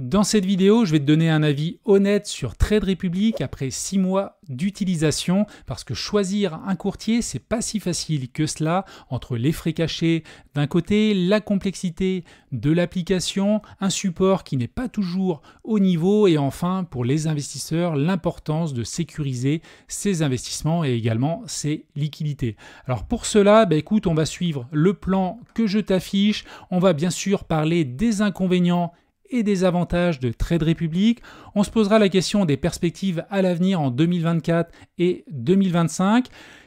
Dans cette vidéo, je vais te donner un avis honnête sur Trade Republic après 6 mois d'utilisation parce que choisir un courtier, c'est pas si facile que cela entre les frais cachés d'un côté, la complexité de l'application, un support qui n'est pas toujours au niveau et enfin pour les investisseurs, l'importance de sécuriser ses investissements et également ses liquidités. Alors pour cela, bah écoute, on va suivre le plan que je t'affiche, on va bien sûr parler des inconvénients et des avantages de Trade Republic. On se posera la question des perspectives à l'avenir en 2024 et 2025.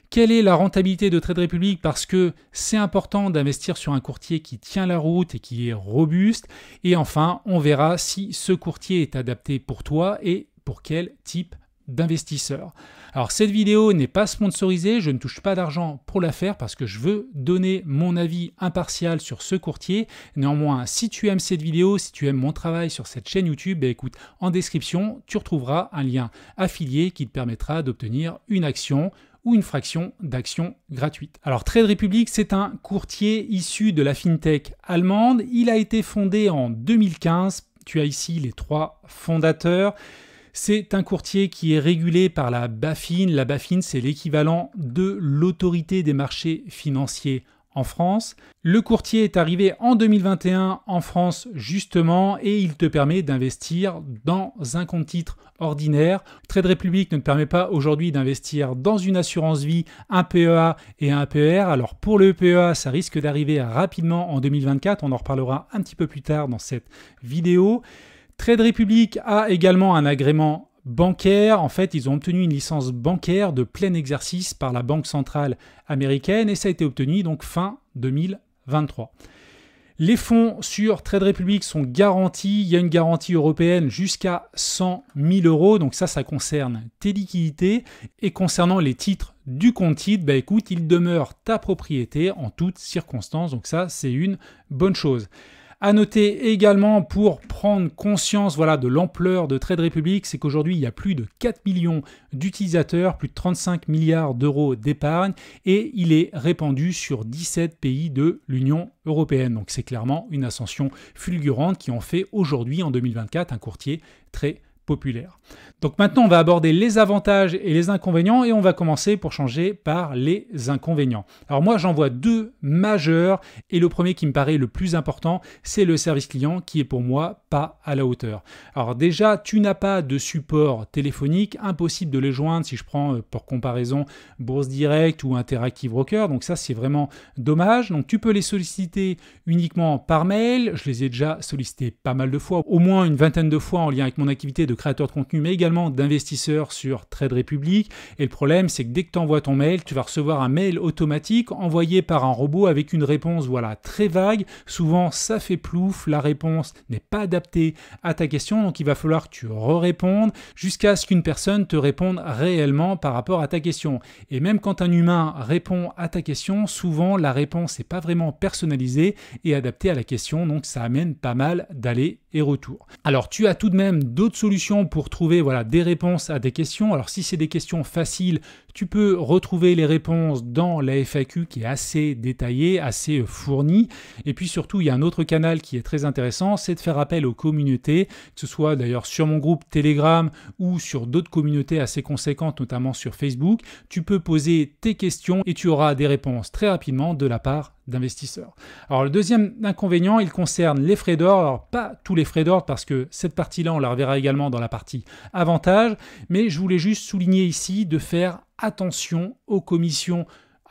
Quelle est la rentabilité de Trade Republic Parce que c'est important d'investir sur un courtier qui tient la route et qui est robuste. Et enfin, on verra si ce courtier est adapté pour toi et pour quel type d'investisseurs. Alors cette vidéo n'est pas sponsorisée, je ne touche pas d'argent pour la faire parce que je veux donner mon avis impartial sur ce courtier. Néanmoins, si tu aimes cette vidéo, si tu aimes mon travail sur cette chaîne YouTube, ben écoute, en description, tu retrouveras un lien affilié qui te permettra d'obtenir une action ou une fraction d'action gratuite. Alors Trade Republic, c'est un courtier issu de la fintech allemande. Il a été fondé en 2015. Tu as ici les trois fondateurs. C'est un courtier qui est régulé par la BaFin. La BaFin, c'est l'équivalent de l'autorité des marchés financiers en France. Le courtier est arrivé en 2021 en France justement et il te permet d'investir dans un compte titre ordinaire. Trade Republic ne te permet pas aujourd'hui d'investir dans une assurance vie, un PEA et un PER. Alors pour le PEA, ça risque d'arriver rapidement en 2024. On en reparlera un petit peu plus tard dans cette vidéo. Trade Republic a également un agrément bancaire. En fait, ils ont obtenu une licence bancaire de plein exercice par la Banque centrale américaine et ça a été obtenu donc fin 2023. Les fonds sur Trade Republic sont garantis. Il y a une garantie européenne jusqu'à 100 000 euros. Donc ça, ça concerne tes liquidités. Et concernant les titres du compte titre, bah écoute, ils demeurent ta propriété en toutes circonstances. Donc ça, c'est une bonne chose. À noter également pour prendre conscience voilà, de l'ampleur de Trade Republic, c'est qu'aujourd'hui il y a plus de 4 millions d'utilisateurs, plus de 35 milliards d'euros d'épargne et il est répandu sur 17 pays de l'Union européenne. Donc c'est clairement une ascension fulgurante qui en fait aujourd'hui en 2024 un courtier très populaire. Donc maintenant, on va aborder les avantages et les inconvénients et on va commencer pour changer par les inconvénients. Alors moi, j'en vois deux majeurs et le premier qui me paraît le plus important, c'est le service client qui est pour moi pas à la hauteur. Alors déjà, tu n'as pas de support téléphonique, impossible de les joindre si je prends euh, pour comparaison Bourse Direct ou Interactive Broker. Donc ça, c'est vraiment dommage. Donc tu peux les solliciter uniquement par mail. Je les ai déjà sollicités pas mal de fois, au moins une vingtaine de fois en lien avec mon activité de de créateurs de contenu, mais également d'investisseurs sur Trade République. Et le problème, c'est que dès que tu envoies ton mail, tu vas recevoir un mail automatique envoyé par un robot avec une réponse voilà, très vague. Souvent, ça fait plouf, la réponse n'est pas adaptée à ta question, donc il va falloir que tu re-répondes jusqu'à ce qu'une personne te réponde réellement par rapport à ta question. Et même quand un humain répond à ta question, souvent la réponse n'est pas vraiment personnalisée et adaptée à la question, donc ça amène pas mal d'aller retour. Alors tu as tout de même d'autres solutions pour trouver voilà, des réponses à des questions. Alors si c'est des questions faciles, tu peux retrouver les réponses dans la FAQ qui est assez détaillée, assez euh, fournie. Et puis surtout, il y a un autre canal qui est très intéressant, c'est de faire appel aux communautés, que ce soit d'ailleurs sur mon groupe Telegram ou sur d'autres communautés assez conséquentes, notamment sur Facebook. Tu peux poser tes questions et tu auras des réponses très rapidement de la part d'investisseurs. Alors le deuxième inconvénient, il concerne les frais d'or, pas tous les frais d'or parce que cette partie-là, on la reverra également dans la partie avantage, mais je voulais juste souligner ici de faire attention aux commissions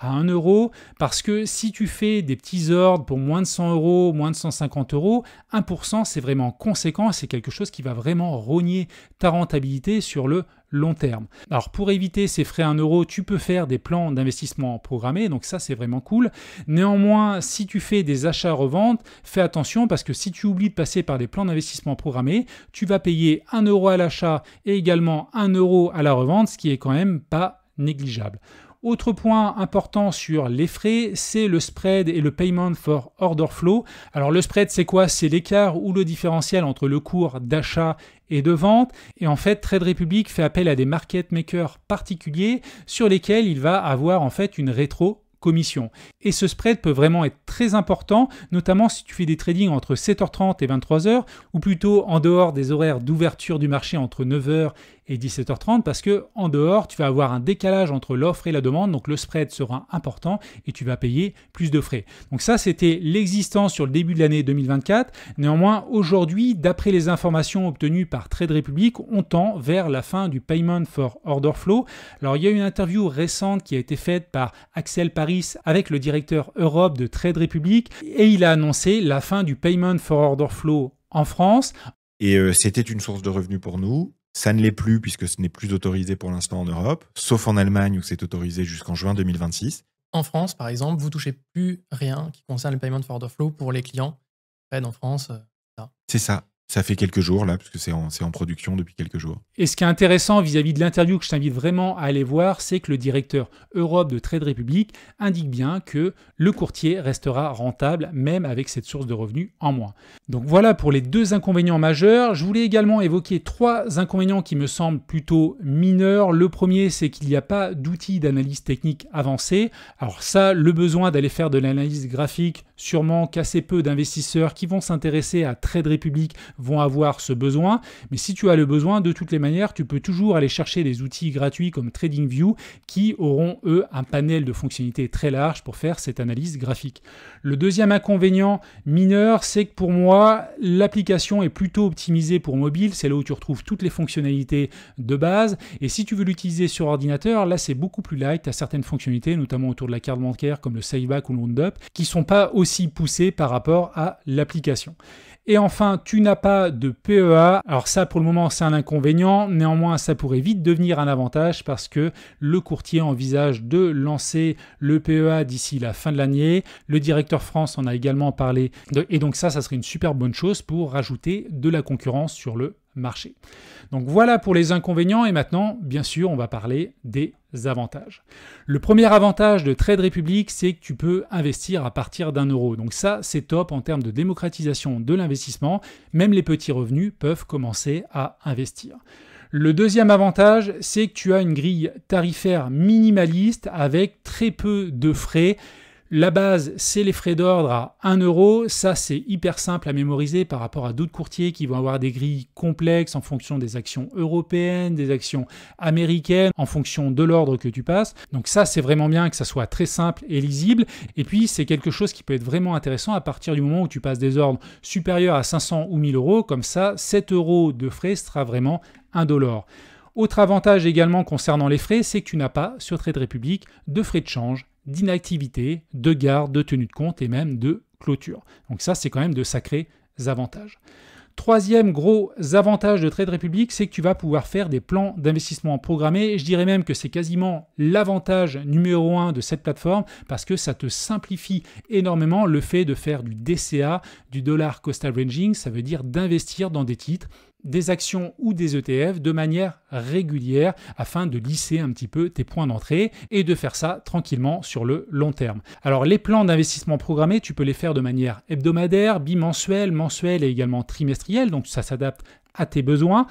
à 1 euro, parce que si tu fais des petits ordres pour moins de 100 euros, moins de 150 euros, 1% c'est vraiment conséquent, c'est quelque chose qui va vraiment rogner ta rentabilité sur le long terme. Alors pour éviter ces frais à 1 euro, tu peux faire des plans d'investissement programmés, donc ça c'est vraiment cool. Néanmoins, si tu fais des achats-reventes, fais attention parce que si tu oublies de passer par des plans d'investissement programmés, tu vas payer 1 euro à l'achat et également 1 euro à la revente, ce qui est quand même pas négligeable. Autre point important sur les frais, c'est le spread et le payment for order flow. Alors le spread c'est quoi C'est l'écart ou le différentiel entre le cours d'achat et de vente. Et en fait, Trade Republic fait appel à des market makers particuliers sur lesquels il va avoir en fait une rétro commission. Et ce spread peut vraiment être très important, notamment si tu fais des trading entre 7h30 et 23h, ou plutôt en dehors des horaires d'ouverture du marché entre 9h et 17h30 parce que en dehors, tu vas avoir un décalage entre l'offre et la demande, donc le spread sera important et tu vas payer plus de frais. Donc ça, c'était l'existence sur le début de l'année 2024. Néanmoins, aujourd'hui, d'après les informations obtenues par Trade Republic, on tend vers la fin du payment for order flow. Alors il y a une interview récente qui a été faite par Axel Paris avec le directeur Europe de Trade Republic et il a annoncé la fin du payment for order flow en France. Et euh, c'était une source de revenus pour nous. Ça ne l'est plus puisque ce n'est plus autorisé pour l'instant en Europe, sauf en Allemagne où c'est autorisé jusqu'en juin 2026. En France, par exemple, vous touchez plus rien qui concerne le paiement de forward flow pour les clients. en France, euh, c'est ça. Ça fait quelques jours là, parce que c'est en, production depuis quelques jours. Et ce qui est intéressant vis-à-vis de l'interview que je t'invite vraiment à aller voir, c'est que le directeur Europe de Trade Republic indique bien que le courtier restera rentable même avec cette source de revenus en moins. Donc voilà pour les deux inconvénients majeurs. Je voulais également évoquer trois inconvénients qui me semblent plutôt mineurs. Le premier, c'est qu'il n'y a pas d'outils d'analyse technique avancée. Alors ça, le besoin d'aller faire de l'analyse graphique, sûrement qu'assez peu d'investisseurs qui vont s'intéresser à Trade Republic vont avoir ce besoin. Mais si tu as le besoin, de toutes les manières, tu peux toujours aller chercher des outils gratuits comme TradingView qui auront, eux, un panel de fonctionnalités très large pour faire cette analyse graphique. Le deuxième inconvénient mineur, c'est que pour moi, l'application est plutôt optimisée pour mobile. C'est là où tu retrouves toutes les fonctionnalités de base. Et si tu veux l'utiliser sur ordinateur, là, c'est beaucoup plus light. À certaines fonctionnalités, notamment autour de la carte bancaire comme le Saveback ou le up, qui sont pas aussi poussées par rapport à l'application. Et enfin, tu n'as pas de PEA. Alors ça, pour le moment, c'est un inconvénient. Néanmoins, ça pourrait vite devenir un avantage parce que le courtier envisage de lancer le PEA d'ici la fin de l'année. Le directeur France en a également parlé. Et donc ça, ça serait une super bonne chose pour rajouter de la concurrence sur le marché. Donc voilà pour les inconvénients et maintenant, bien sûr, on va parler des avantages. Le premier avantage de Trade République, c'est que tu peux investir à partir d'un euro. Donc ça, c'est top en termes de démocratisation de l'investissement. Même les petits revenus peuvent commencer à investir. Le deuxième avantage, c'est que tu as une grille tarifaire minimaliste avec très peu de frais la base, c'est les frais d'ordre à 1 euro. Ça, c'est hyper simple à mémoriser par rapport à d'autres courtiers qui vont avoir des grilles complexes en fonction des actions européennes, des actions américaines, en fonction de l'ordre que tu passes. Donc ça, c'est vraiment bien que ça soit très simple et lisible. Et puis, c'est quelque chose qui peut être vraiment intéressant à partir du moment où tu passes des ordres supérieurs à 500 ou 1000 euros. Comme ça, 7 euros de frais sera vraiment 1 Autre avantage également concernant les frais, c'est que tu n'as pas sur Trade République, de frais de change d'inactivité, de garde, de tenue de compte et même de clôture. Donc ça, c'est quand même de sacrés avantages. Troisième gros avantage de Trade Republic, c'est que tu vas pouvoir faire des plans d'investissement programmés. Je dirais même que c'est quasiment l'avantage numéro un de cette plateforme parce que ça te simplifie énormément le fait de faire du DCA, du dollar cost averaging, ça veut dire d'investir dans des titres des actions ou des ETF de manière régulière afin de lisser un petit peu tes points d'entrée et de faire ça tranquillement sur le long terme. Alors les plans d'investissement programmés, tu peux les faire de manière hebdomadaire, bimensuelle, mensuelle et également trimestrielle, donc ça s'adapte à tes besoins.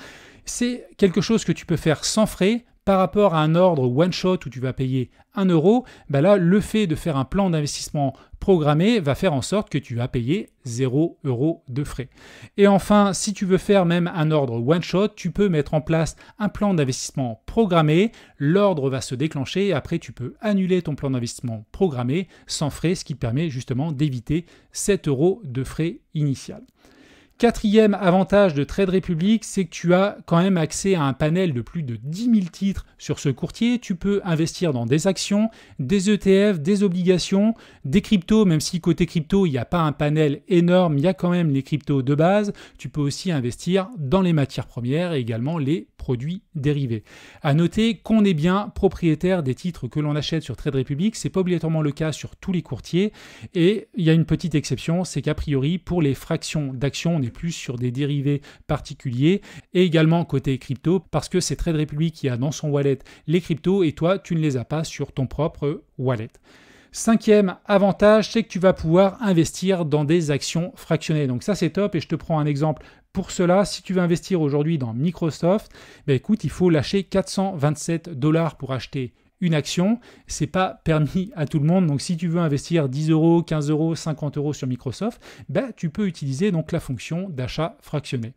C'est quelque chose que tu peux faire sans frais par rapport à un ordre one shot où tu vas payer 1 euro, bah le fait de faire un plan d'investissement programmé va faire en sorte que tu vas payer 0 euro de frais. Et enfin, si tu veux faire même un ordre one shot, tu peux mettre en place un plan d'investissement programmé. L'ordre va se déclencher et après, tu peux annuler ton plan d'investissement programmé sans frais, ce qui permet justement d'éviter 7 euros de frais initial. Quatrième avantage de Trade Republic, c'est que tu as quand même accès à un panel de plus de 10 000 titres sur ce courtier. Tu peux investir dans des actions, des ETF, des obligations, des cryptos, même si côté crypto, il n'y a pas un panel énorme, il y a quand même les cryptos de base. Tu peux aussi investir dans les matières premières et également les produits dérivés. À noter qu'on est bien propriétaire des titres que l'on achète sur Trade Republic, c'est pas obligatoirement le cas sur tous les courtiers et il y a une petite exception, c'est qu'a priori pour les fractions d'actions, on est plus sur des dérivés particuliers et également côté crypto parce que c'est Trade Republic qui a dans son wallet les cryptos et toi tu ne les as pas sur ton propre wallet. Cinquième avantage, c'est que tu vas pouvoir investir dans des actions fractionnées. Donc ça c'est top et je te prends un exemple pour cela, si tu veux investir aujourd'hui dans Microsoft, ben écoute, il faut lâcher 427 dollars pour acheter une action. C'est pas permis à tout le monde. Donc, si tu veux investir 10 euros, 15 euros, 50 euros sur Microsoft, ben, tu peux utiliser donc la fonction d'achat fractionné.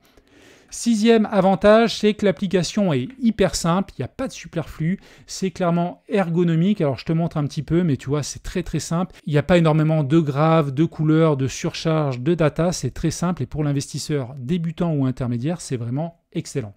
Sixième avantage, c'est que l'application est hyper simple, il n'y a pas de superflu, c'est clairement ergonomique. Alors je te montre un petit peu, mais tu vois, c'est très très simple. Il n'y a pas énormément de graves, de couleurs, de surcharge, de data, c'est très simple. Et pour l'investisseur débutant ou intermédiaire, c'est vraiment excellent.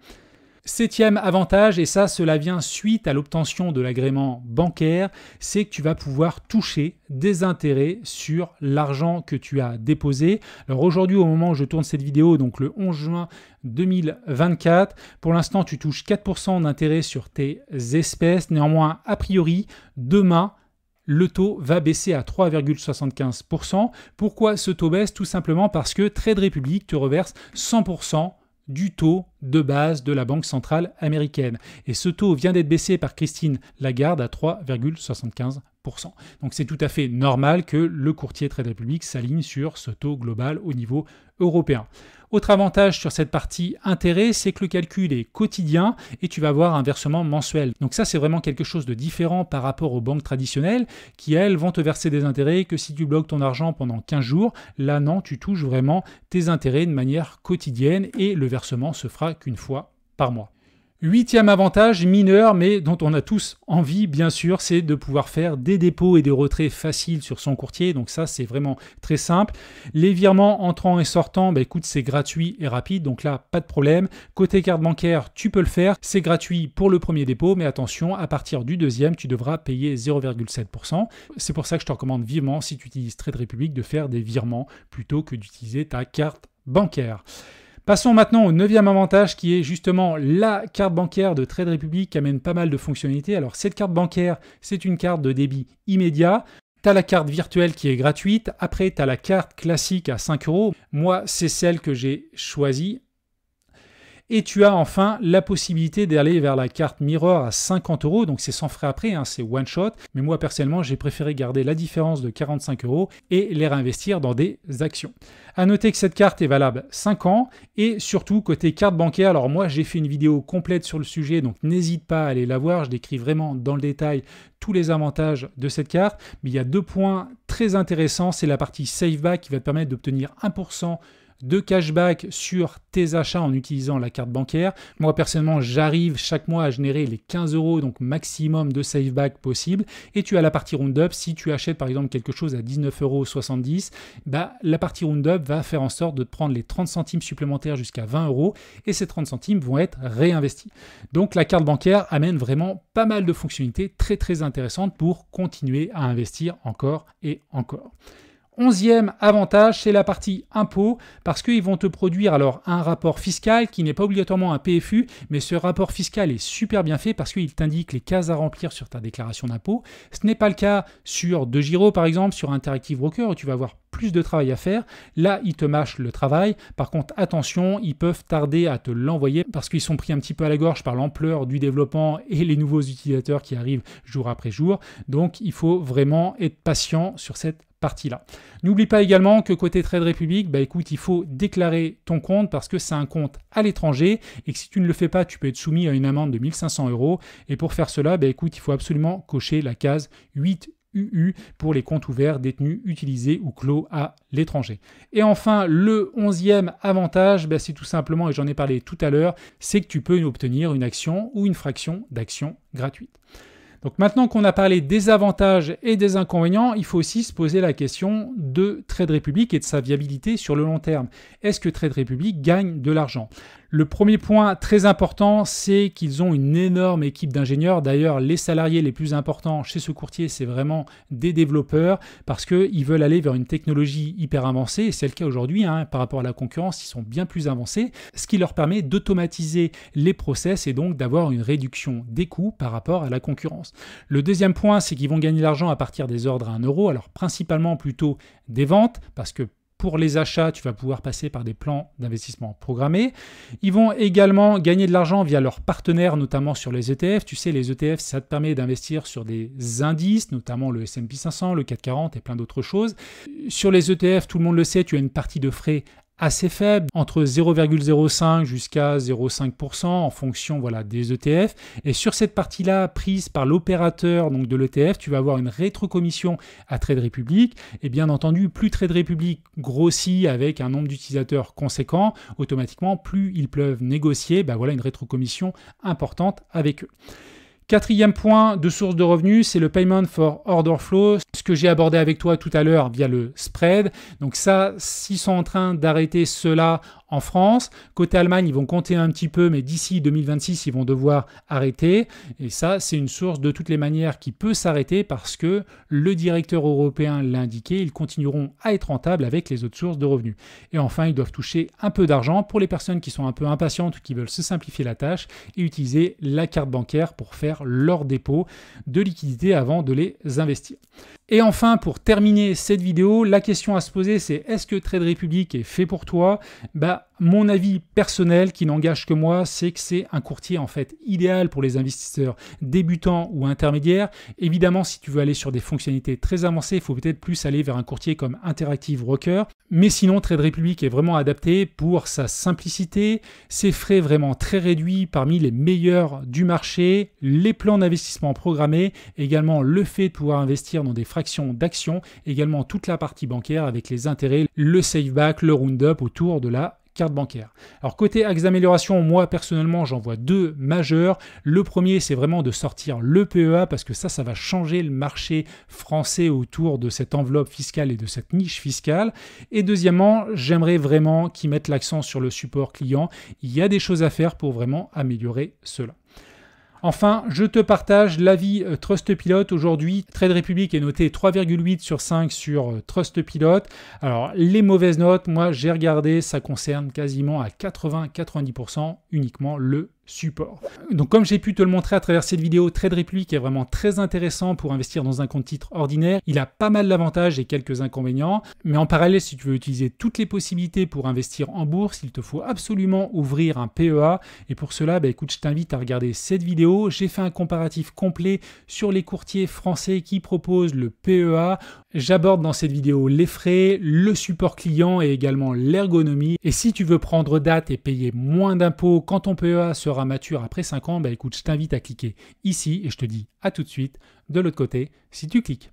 Septième avantage, et ça cela vient suite à l'obtention de l'agrément bancaire, c'est que tu vas pouvoir toucher des intérêts sur l'argent que tu as déposé. Alors aujourd'hui au moment où je tourne cette vidéo, donc le 11 juin 2024, pour l'instant tu touches 4% d'intérêt sur tes espèces. Néanmoins, a priori, demain, le taux va baisser à 3,75%. Pourquoi ce taux baisse Tout simplement parce que Trade République te reverse 100% du taux de base de la Banque centrale américaine. Et ce taux vient d'être baissé par Christine Lagarde à 3,75%. Donc c'est tout à fait normal que le courtier Trade Republic s'aligne sur ce taux global au niveau européen. Autre avantage sur cette partie intérêt, c'est que le calcul est quotidien et tu vas avoir un versement mensuel. Donc ça, c'est vraiment quelque chose de différent par rapport aux banques traditionnelles qui, elles, vont te verser des intérêts que si tu bloques ton argent pendant 15 jours. Là, non, tu touches vraiment tes intérêts de manière quotidienne et le versement se fera qu'une fois par mois. Huitième avantage mineur, mais dont on a tous envie, bien sûr, c'est de pouvoir faire des dépôts et des retraits faciles sur son courtier. Donc ça, c'est vraiment très simple. Les virements entrants et sortants, bah écoute, c'est gratuit et rapide. Donc là, pas de problème. Côté carte bancaire, tu peux le faire. C'est gratuit pour le premier dépôt, mais attention, à partir du deuxième, tu devras payer 0,7%. C'est pour ça que je te recommande vivement, si tu utilises Trade Republic, de faire des virements plutôt que d'utiliser ta carte bancaire. Passons maintenant au neuvième avantage qui est justement la carte bancaire de Trade Republic qui amène pas mal de fonctionnalités. Alors cette carte bancaire, c'est une carte de débit immédiat. Tu as la carte virtuelle qui est gratuite, après tu as la carte classique à 5 euros. Moi, c'est celle que j'ai choisie et tu as enfin la possibilité d'aller vers la carte Mirror à 50 euros, donc c'est sans frais après, hein, c'est one shot. Mais moi personnellement, j'ai préféré garder la différence de 45 euros et les réinvestir dans des actions. À noter que cette carte est valable 5 ans et surtout côté carte bancaire. Alors moi, j'ai fait une vidéo complète sur le sujet, donc n'hésite pas à aller la voir. Je décris vraiment dans le détail tous les avantages de cette carte. Mais il y a deux points très intéressants. C'est la partie Save Back qui va te permettre d'obtenir 1% de cashback sur tes achats en utilisant la carte bancaire. Moi personnellement, j'arrive chaque mois à générer les 15 euros, donc maximum de saveback possible. Et tu as la partie Roundup. Si tu achètes par exemple quelque chose à 19,70 euros, bah, la partie Roundup va faire en sorte de prendre les 30 centimes supplémentaires jusqu'à 20 euros et ces 30 centimes vont être réinvestis. Donc la carte bancaire amène vraiment pas mal de fonctionnalités très très intéressantes pour continuer à investir encore et encore. Onzième avantage, c'est la partie impôt, parce qu'ils vont te produire alors un rapport fiscal qui n'est pas obligatoirement un PFU, mais ce rapport fiscal est super bien fait parce qu'il t'indique les cases à remplir sur ta déclaration d'impôt. Ce n'est pas le cas sur De Giro, par exemple, sur Interactive Broker, où tu vas avoir plus de travail à faire. Là, ils te mâchent le travail. Par contre, attention, ils peuvent tarder à te l'envoyer parce qu'ils sont pris un petit peu à la gorge par l'ampleur du développement et les nouveaux utilisateurs qui arrivent jour après jour. Donc, il faut vraiment être patient sur cette partie-là. N'oublie pas également que côté Trade République, bah écoute, il faut déclarer ton compte parce que c'est un compte à l'étranger et que si tu ne le fais pas, tu peux être soumis à une amende de 1500 euros. Et pour faire cela, bah écoute, il faut absolument cocher la case 8 UU pour les comptes ouverts, détenus, utilisés ou clos à l'étranger. Et enfin, le onzième avantage, bah, c'est tout simplement, et j'en ai parlé tout à l'heure, c'est que tu peux obtenir une action ou une fraction d'action gratuite. Donc maintenant qu'on a parlé des avantages et des inconvénients, il faut aussi se poser la question de Trade Republic et de sa viabilité sur le long terme. Est-ce que Trade Republic gagne de l'argent Le premier point très important, c'est qu'ils ont une énorme équipe d'ingénieurs. D'ailleurs, les salariés les plus importants chez ce courtier, c'est vraiment des développeurs parce qu'ils veulent aller vers une technologie hyper avancée. c'est le cas aujourd'hui hein, par rapport à la concurrence, ils sont bien plus avancés, ce qui leur permet d'automatiser les process et donc d'avoir une réduction des coûts par rapport à la concurrence. Le deuxième point, c'est qu'ils vont gagner de l'argent à partir des ordres à 1 euro, alors principalement plutôt des ventes, parce que pour les achats, tu vas pouvoir passer par des plans d'investissement programmés. Ils vont également gagner de l'argent via leurs partenaires, notamment sur les ETF. Tu sais, les ETF, ça te permet d'investir sur des indices, notamment le S&P 500, le 440 et plein d'autres choses. Sur les ETF, tout le monde le sait, tu as une partie de frais assez faible, entre 0,05 jusqu'à 0,5% en fonction voilà, des ETF. Et sur cette partie-là, prise par l'opérateur donc de l'ETF, tu vas avoir une rétrocommission à Trade Republic. Et bien entendu, plus Trade Republic grossit avec un nombre d'utilisateurs conséquent, automatiquement, plus ils peuvent négocier ben voilà, une rétrocommission importante avec eux. Quatrième point de source de revenus, c'est le payment for order flow, ce que j'ai abordé avec toi tout à l'heure via le spread. Donc ça, s'ils sont en train d'arrêter cela en France. Côté Allemagne, ils vont compter un petit peu, mais d'ici 2026, ils vont devoir arrêter. Et ça, c'est une source de toutes les manières qui peut s'arrêter parce que le directeur européen l'a indiqué, ils continueront à être rentables avec les autres sources de revenus. Et enfin, ils doivent toucher un peu d'argent pour les personnes qui sont un peu impatientes ou qui veulent se simplifier la tâche et utiliser la carte bancaire pour faire leur dépôt de liquidité avant de les investir. Et enfin, pour terminer cette vidéo, la question à se poser, c'est est-ce que Trade Republic est fait pour toi Bah, mon avis personnel, qui n'engage que moi, c'est que c'est un courtier en fait idéal pour les investisseurs débutants ou intermédiaires. Évidemment, si tu veux aller sur des fonctionnalités très avancées, il faut peut-être plus aller vers un courtier comme Interactive Rocker. Mais sinon, Trade Republic est vraiment adapté pour sa simplicité, ses frais vraiment très réduits parmi les meilleurs du marché, les plans d'investissement programmés, également le fait de pouvoir investir dans des fractions d'actions, également toute la partie bancaire avec les intérêts, le back, le roundup autour de la carte bancaire. Alors côté axe d'amélioration, moi personnellement j'en vois deux majeurs. Le premier c'est vraiment de sortir le PEA parce que ça ça va changer le marché français autour de cette enveloppe fiscale et de cette niche fiscale. Et deuxièmement j'aimerais vraiment qu'ils mettent l'accent sur le support client. Il y a des choses à faire pour vraiment améliorer cela. Enfin, je te partage l'avis euh, Trustpilot aujourd'hui. Trade Republic est noté 3,8 sur 5 sur euh, Trustpilot. Alors, les mauvaises notes, moi j'ai regardé, ça concerne quasiment à 80-90% uniquement le support. Donc comme j'ai pu te le montrer à travers cette vidéo, Trade Republic est vraiment très intéressant pour investir dans un compte titre ordinaire. Il a pas mal d'avantages et quelques inconvénients, mais en parallèle, si tu veux utiliser toutes les possibilités pour investir en bourse, il te faut absolument ouvrir un PEA. Et pour cela, bah, écoute, je t'invite à regarder cette vidéo. J'ai fait un comparatif complet sur les courtiers français qui proposent le PEA. J'aborde dans cette vidéo les frais, le support client et également l'ergonomie. Et si tu veux prendre date et payer moins d'impôts quand ton PEA sera mature après 5 ans, bah écoute, je t'invite à cliquer ici et je te dis à tout de suite de l'autre côté si tu cliques.